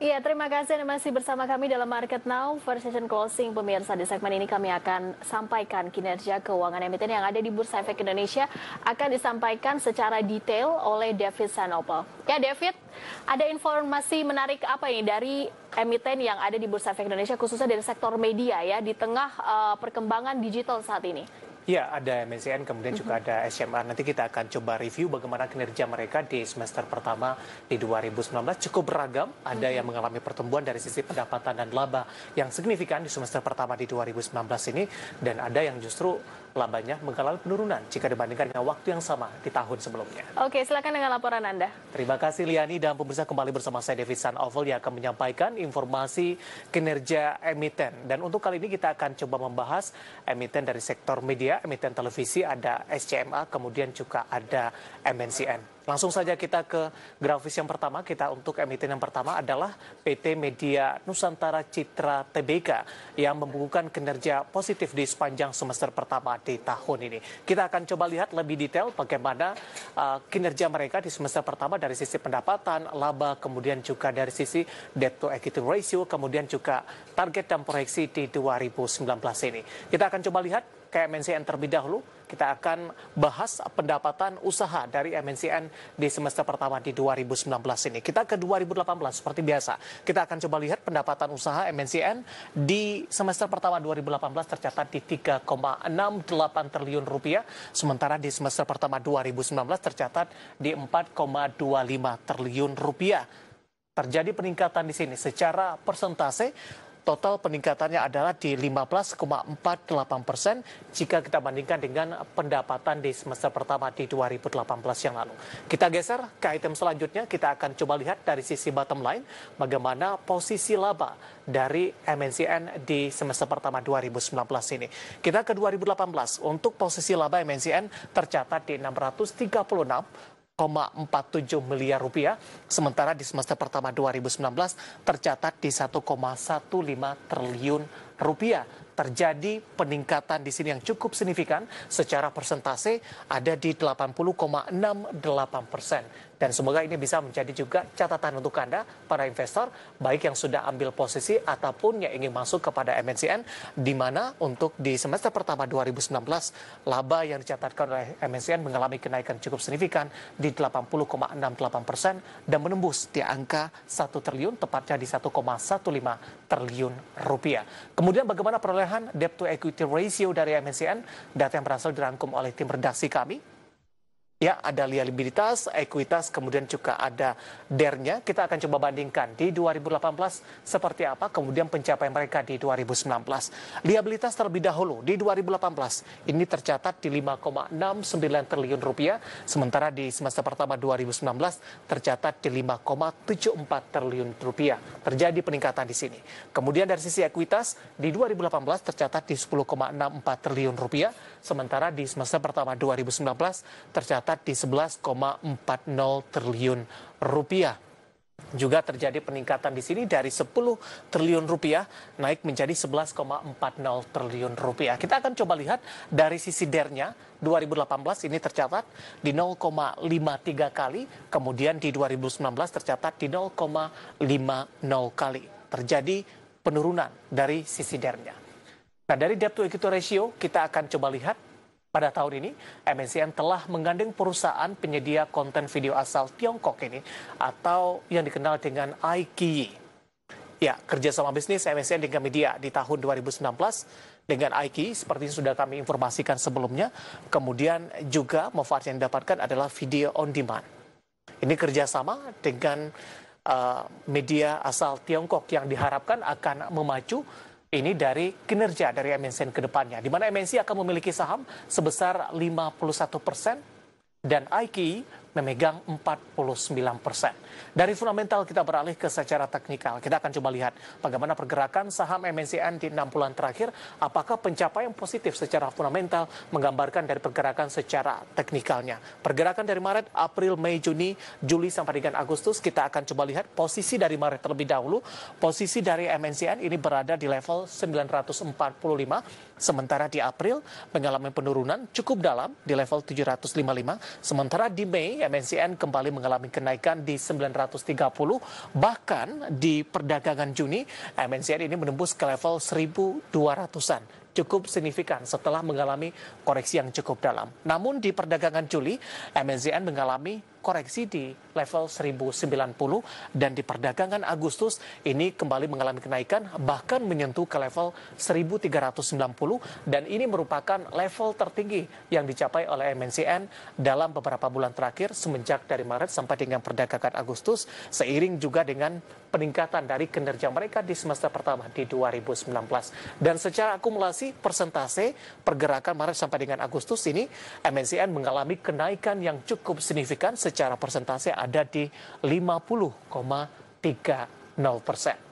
Iya, terima kasih Anda masih bersama kami dalam Market Now First Session Closing. Pemirsa, di segmen ini kami akan sampaikan kinerja keuangan emiten yang ada di Bursa Efek Indonesia akan disampaikan secara detail oleh David Sanopel. Ya, David, ada informasi menarik apa ini dari emiten yang ada di Bursa Efek Indonesia khususnya dari sektor media ya di tengah uh, perkembangan digital saat ini? Ya, ada MNCN, kemudian juga mm-hmm. ada SMA. Nanti kita akan coba review bagaimana kinerja mereka di semester pertama di 2019. Cukup beragam, ada mm-hmm. yang mengalami pertumbuhan dari sisi pendapatan dan laba yang signifikan di semester pertama di 2019 ini, dan ada yang justru labanya mengalami penurunan jika dibandingkan dengan waktu yang sama di tahun sebelumnya. Oke, silakan dengan laporan Anda. Terima kasih Liani dan pemirsa kembali bersama saya San Oval yang akan menyampaikan informasi kinerja emiten. Dan untuk kali ini kita akan coba membahas emiten dari sektor media, emiten televisi ada SCMA, kemudian juga ada MNCN. Langsung saja kita ke grafis yang pertama. Kita untuk emiten yang pertama adalah PT Media Nusantara Citra TBK yang membukukan kinerja positif di sepanjang semester pertama di tahun ini. Kita akan coba lihat lebih detail bagaimana uh, kinerja mereka di semester pertama dari sisi pendapatan, laba, kemudian juga dari sisi debt to equity ratio, kemudian juga target dan proyeksi di 2019 ini. Kita akan coba lihat ke MNCN terlebih dahulu. Kita akan bahas pendapatan usaha dari MNCN di semester pertama di 2019 ini. Kita ke 2018 seperti biasa. Kita akan coba lihat pendapatan usaha MNCN di semester pertama 2018 tercatat di 3,68 triliun rupiah. Sementara di semester pertama 2019 tercatat di 4,25 triliun rupiah terjadi peningkatan di sini secara persentase total peningkatannya adalah di 15,48 persen jika kita bandingkan dengan pendapatan di semester pertama di 2018 yang lalu. Kita geser ke item selanjutnya, kita akan coba lihat dari sisi bottom line bagaimana posisi laba dari MNCN di semester pertama 2019 ini. Kita ke 2018, untuk posisi laba MNCN tercatat di 636 1,47 miliar rupiah, sementara di semester pertama 2019 tercatat di 1,15 triliun rupiah terjadi peningkatan di sini yang cukup signifikan secara persentase ada di 80,68 persen. Dan semoga ini bisa menjadi juga catatan untuk Anda, para investor, baik yang sudah ambil posisi ataupun yang ingin masuk kepada MNCN, di mana untuk di semester pertama 2019, laba yang dicatatkan oleh MNCN mengalami kenaikan cukup signifikan di 80,68 persen dan menembus di angka 1 triliun, tepatnya di 1,15 triliun rupiah. Kemudian Kemudian bagaimana perolehan debt to equity ratio dari MNCN? Data yang berhasil dirangkum oleh tim redaksi kami Ya, ada liabilitas, ekuitas, kemudian juga ada dernya. Kita akan coba bandingkan di 2018 seperti apa, kemudian pencapaian mereka di 2019. Liabilitas terlebih dahulu di 2018 ini tercatat di 5,69 triliun rupiah, sementara di semester pertama 2019 tercatat di 5,74 triliun rupiah. Terjadi peningkatan di sini. Kemudian dari sisi ekuitas di 2018 tercatat di 10,64 triliun rupiah, sementara di semester pertama 2019 tercatat tercatat di 11,40 triliun rupiah. Juga terjadi peningkatan di sini dari 10 triliun rupiah naik menjadi 11,40 triliun rupiah. Kita akan coba lihat dari sisi dernya 2018 ini tercatat di 0,53 kali, kemudian di 2019 tercatat di 0,50 kali. Terjadi penurunan dari sisi dernya. Nah dari debt to equity ratio kita akan coba lihat pada tahun ini, MNCN telah menggandeng perusahaan penyedia konten video asal Tiongkok ini atau yang dikenal dengan iQIYI. Ya, kerjasama bisnis MNCN dengan media di tahun 2019 dengan IKI seperti sudah kami informasikan sebelumnya. Kemudian juga manfaat yang didapatkan adalah video on demand. Ini kerjasama dengan uh, media asal Tiongkok yang diharapkan akan memacu ini dari kinerja dari MNC ke depannya, di mana MNC akan memiliki saham sebesar 51 persen dan IKI memegang 49 persen. Dari fundamental kita beralih ke secara teknikal. Kita akan coba lihat bagaimana pergerakan saham MNCN di 6 bulan terakhir. Apakah pencapaian positif secara fundamental menggambarkan dari pergerakan secara teknikalnya. Pergerakan dari Maret, April, Mei, Juni, Juli sampai dengan Agustus kita akan coba lihat posisi dari Maret terlebih dahulu. Posisi dari MNCN ini berada di level 945 sementara di April mengalami penurunan cukup dalam di level 755 sementara di Mei MNCN kembali mengalami kenaikan di 930 bahkan di perdagangan Juni MNCN ini menembus ke level 1200-an cukup signifikan setelah mengalami koreksi yang cukup dalam. Namun di perdagangan Juli, MNZN mengalami koreksi di level 1090 dan di perdagangan Agustus ini kembali mengalami kenaikan bahkan menyentuh ke level 1390 dan ini merupakan level tertinggi yang dicapai oleh MNCN dalam beberapa bulan terakhir semenjak dari Maret sampai dengan perdagangan Agustus seiring juga dengan peningkatan dari kinerja mereka di semester pertama di 2019 dan secara akumulasi sih persentase pergerakan Maret sampai dengan Agustus ini MNCN mengalami kenaikan yang cukup signifikan secara persentase ada di 50,30 persen.